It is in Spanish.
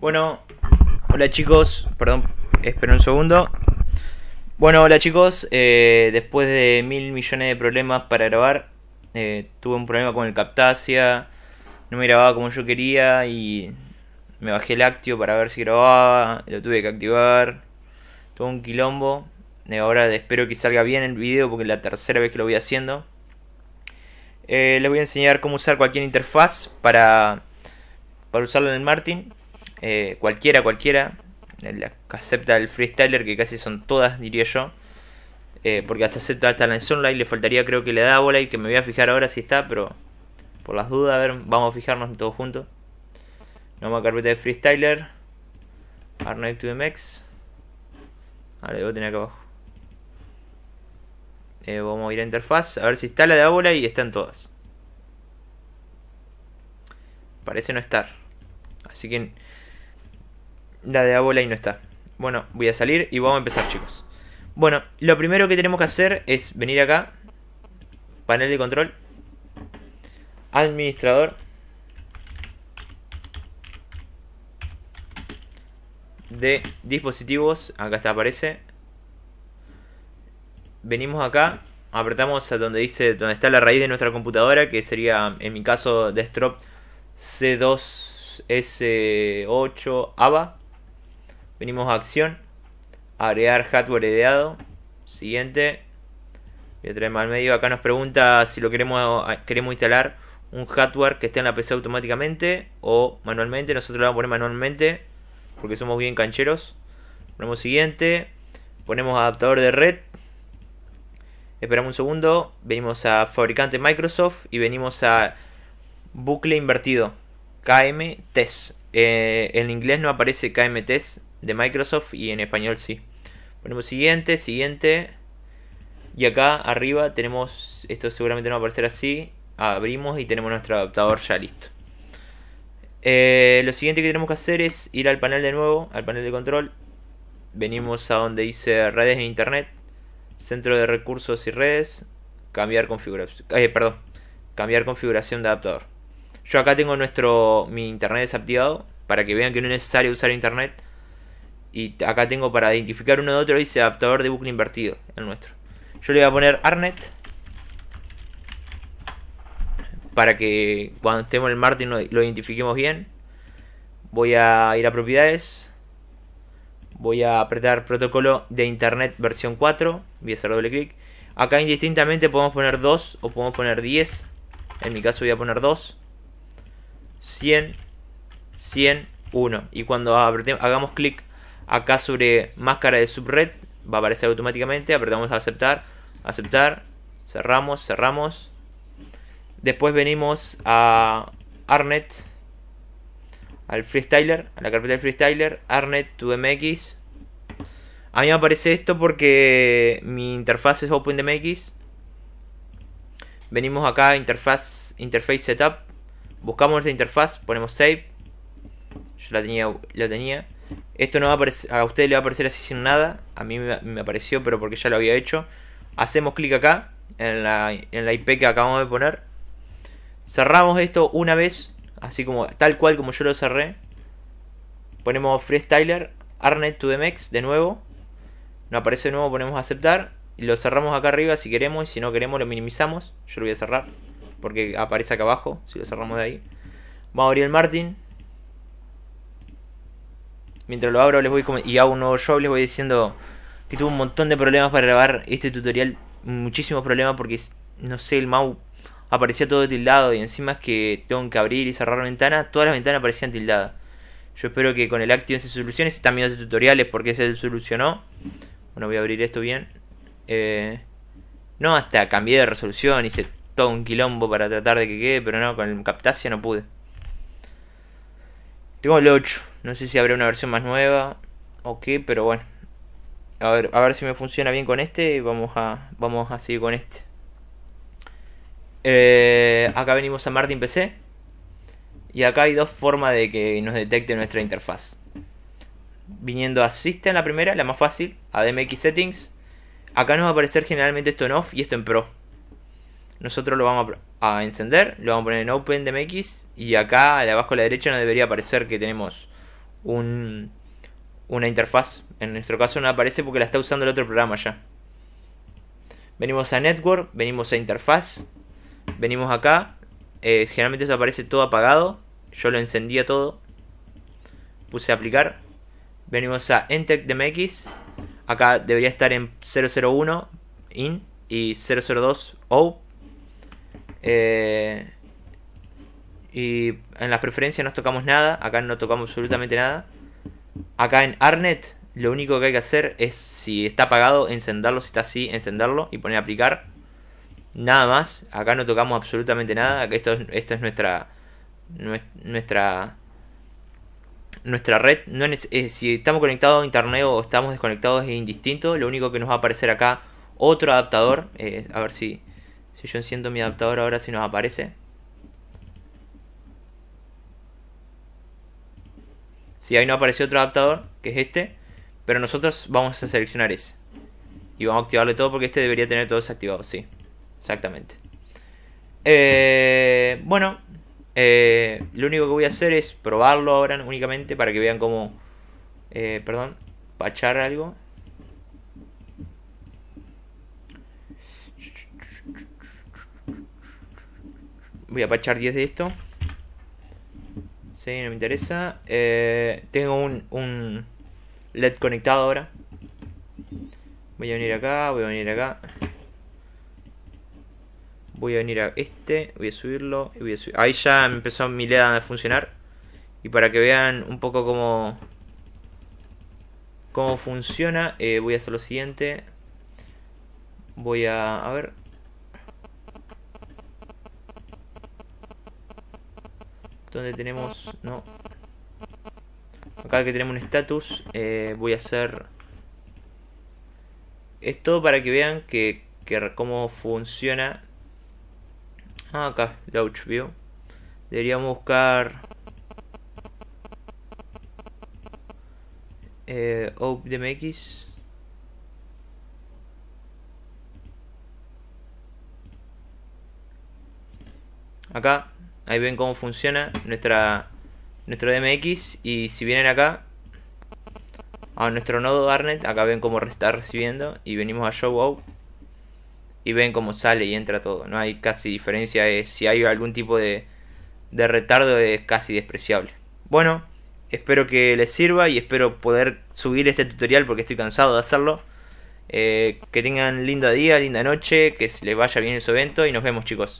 Bueno, hola chicos, perdón, esperen un segundo. Bueno, hola chicos, eh, después de mil millones de problemas para grabar, eh, tuve un problema con el Captasia, no me grababa como yo quería y me bajé el Actio para ver si grababa, lo tuve que activar, todo un quilombo. Eh, ahora espero que salga bien el video porque es la tercera vez que lo voy haciendo. les voy a enseñar cómo usar cualquier interfaz para, para usarlo en el Martin. Eh, cualquiera, cualquiera. Eh, la acepta el freestyler, que casi son todas, diría yo. Eh, porque hasta acepta hasta la Sunlight le faltaría, creo que le da bola Y que me voy a fijar ahora si está, pero por las dudas, a ver, vamos a fijarnos todos juntos. Nueva carpeta de freestyler. Arnold 2MX. Vale, debo tener acá abajo. vamos a ir a interfaz, a ver si está la de Dábola y están todas. Parece no estar. Así que la de Abola y no está. Bueno, voy a salir y vamos a empezar, chicos. Bueno, lo primero que tenemos que hacer es venir acá. Panel de control. Administrador. De dispositivos. Acá está, aparece. Venimos acá. Apretamos a donde dice, donde está la raíz de nuestra computadora, que sería, en mi caso, desktop C2S8 aba Venimos a acción. Agregar hardware ideado, Siguiente. Voy a traer más al medio. Acá nos pregunta si lo queremos, ah, queremos instalar un hardware que esté en la PC automáticamente o manualmente. Nosotros lo vamos a poner manualmente porque somos bien cancheros. Ponemos siguiente. Ponemos adaptador de red. Esperamos un segundo. Venimos a fabricante Microsoft y venimos a bucle invertido. KM eh, en inglés no aparece kmts de Microsoft y en español sí. Ponemos siguiente, siguiente. Y acá arriba tenemos, esto seguramente no va a aparecer así. Abrimos y tenemos nuestro adaptador ya listo. Eh, lo siguiente que tenemos que hacer es ir al panel de nuevo, al panel de control. Venimos a donde dice redes en internet, centro de recursos y redes, cambiar configuración, eh, perdón, cambiar configuración de adaptador. Yo acá tengo nuestro mi internet desactivado para que vean que no es necesario usar internet y acá tengo para identificar uno de otro, dice adaptador de bucle invertido, el nuestro. Yo le voy a poner Arnet. Para que cuando estemos en el Martin lo, identifiquemos bien. Voy a ir a propiedades. Voy a apretar protocolo de internet versión 4. Voy a hacer doble clic. Acá indistintamente podemos poner 2 o podemos poner 10. En mi caso voy a poner 2. 100, 100, 1. Y cuando hagamos clic Acá sobre máscara de subred va a aparecer automáticamente. Apretamos a aceptar, aceptar, cerramos, cerramos. Después venimos a Arnet, al Freestyler, a la carpeta del Freestyler, Arnet 2MX. A mí me aparece esto porque mi interfaz es OpenDMX. Venimos acá a interfaz, Interface Setup. Buscamos la interfaz, ponemos Save. Yo la tenía, la tenía. Esto no va a, a usted le va a aparecer así sin nada. A mí me, apareció, pero porque ya lo había hecho. Hacemos clic acá, en la, IP que acabamos de poner. Cerramos esto una vez, así como tal cual como yo lo cerré. Ponemos Freestyler, Arnet to the de nuevo. No aparece de nuevo, ponemos aceptar. Y lo cerramos acá arriba si queremos. Y si no queremos, lo minimizamos. Yo lo voy a cerrar porque aparece acá abajo. Si lo cerramos de ahí, vamos a abrir el Martin mientras lo abro les voy y hago un nuevo show, les voy diciendo que tuve un montón de problemas para grabar este tutorial, muchísimos problemas porque no sé, el mouse aparecía todo tildado y encima es que tengo que abrir y cerrar ventana. todas las ventanas aparecían tildadas. Yo espero que con el activo se solucione, si están viendo tutoriales porque se solucionó. Bueno, voy a abrir esto bien. Eh, no, hasta cambié de resolución, hice todo un quilombo para tratar de que quede, pero no, con el Captasia no pude. Tengo el 8. No sé si habrá una versión más nueva o qué, pero bueno. A ver, si me funciona bien con este y vamos a, vamos a seguir con este. Eh, acá venimos a Martin PC. Y acá hay dos formas de que nos detecte nuestra interfaz. Viniendo a System, la primera, la más fácil, a DMX Settings. Acá nos va a aparecer generalmente esto en off y esto en pro. Nosotros lo vamos a encender, lo vamos a poner en Open DMX y acá abajo a la derecha no debería aparecer que tenemos un, una interfaz. En nuestro caso no aparece porque la está usando el otro programa ya. Venimos a Network, venimos a Interfaz, venimos acá. Eh, generalmente esto aparece todo apagado. Yo lo encendía todo. Puse aplicar. Venimos a Entec DMX. Acá debería estar en 001 IN y 002 O. Eh, y en las preferencias no tocamos nada, acá no tocamos absolutamente nada. Acá en Arnet lo único que hay que hacer es, si está apagado, encenderlo, si está así, encenderlo y poner aplicar. Nada más, acá no tocamos absolutamente nada, esto, esto es nuestra, nuestra, nuestra red. No eh, si estamos conectados a internet o estamos desconectados es indistinto, lo único que nos va a aparecer acá otro adaptador, eh, a ver si, si yo enciendo mi adaptador ahora si nos aparece. Si ahí no apareció otro adaptador, que es este, pero nosotros vamos a seleccionar ese. Y vamos a activarle todo porque este debería tener todo desactivado. sí. Exactamente. Eh, bueno, eh, lo único que voy a hacer es probarlo ahora únicamente para que vean cómo... Eh, perdón, pachar algo. Voy a pachar 10 de esto no me interesa. Eh, tengo un, LED conectado ahora. Voy a venir acá, voy a venir acá. Voy a venir a este, voy a subirlo. Ahí ya empezó mi LED a funcionar. Y para que vean un poco cómo, cómo funciona, eh, voy a hacer lo siguiente. Voy a, a ver, donde tenemos, no, acá que tenemos un status, eh, voy a hacer esto para que vean que, que cómo funciona. Ah, acá, Launch View. Deberíamos buscar eh, Acá Ahí ven cómo funciona nuestra nuestro DMX y si vienen acá a nuestro nodo ARNET, acá ven cómo está recibiendo y venimos a show out y ven cómo sale y entra todo. No hay casi diferencia, es, eh, si hay algún tipo de, de retardo es casi despreciable. Bueno, espero que les sirva y espero poder subir este tutorial porque estoy cansado de hacerlo. Eh, que tengan lindo día, linda noche, que les vaya bien su evento y nos vemos chicos.